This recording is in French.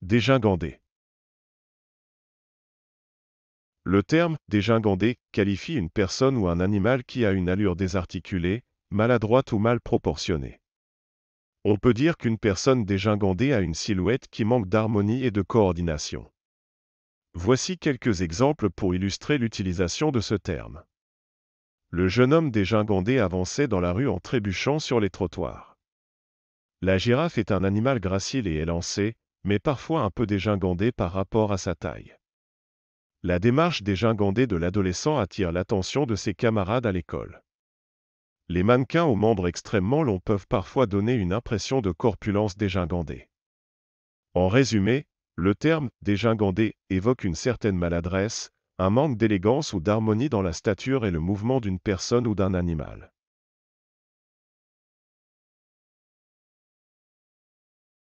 Dégingandé. Le terme dégingandé qualifie une personne ou un animal qui a une allure désarticulée, maladroite ou mal proportionnée. On peut dire qu'une personne dégingandée a une silhouette qui manque d'harmonie et de coordination. Voici quelques exemples pour illustrer l'utilisation de ce terme. Le jeune homme dégingandé avançait dans la rue en trébuchant sur les trottoirs. La girafe est un animal gracile et élancé, mais parfois un peu dégingandé par rapport à sa taille. La démarche dégingandée de l'adolescent attire l'attention de ses camarades à l'école. Les mannequins aux membres extrêmement longs peuvent parfois donner une impression de corpulence dégingandée. En résumé, le terme dégingandé évoque une certaine maladresse, un manque d'élégance ou d'harmonie dans la stature et le mouvement d'une personne ou d'un animal.